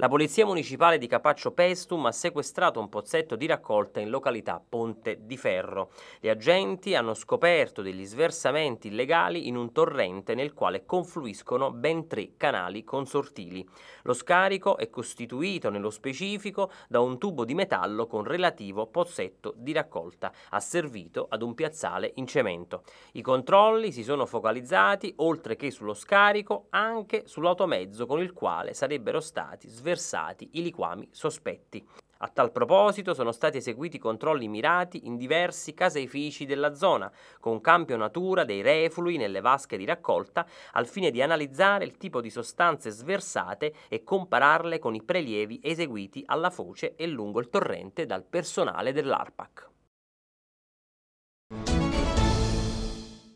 La Polizia Municipale di Capaccio Pestum ha sequestrato un pozzetto di raccolta in località Ponte di Ferro. Gli agenti hanno scoperto degli sversamenti illegali in un torrente nel quale confluiscono ben tre canali consortili. Lo scarico è costituito nello specifico da un tubo di metallo con relativo pozzetto di raccolta, asservito ad un piazzale in cemento. I controlli si sono focalizzati, oltre che sullo scarico, anche sull'automezzo con il quale sarebbero stati sversamenti sversati i liquami sospetti. A tal proposito sono stati eseguiti controlli mirati in diversi caseifici della zona, con campionatura dei reflui nelle vasche di raccolta, al fine di analizzare il tipo di sostanze sversate e compararle con i prelievi eseguiti alla foce e lungo il torrente dal personale dell'ARPAC.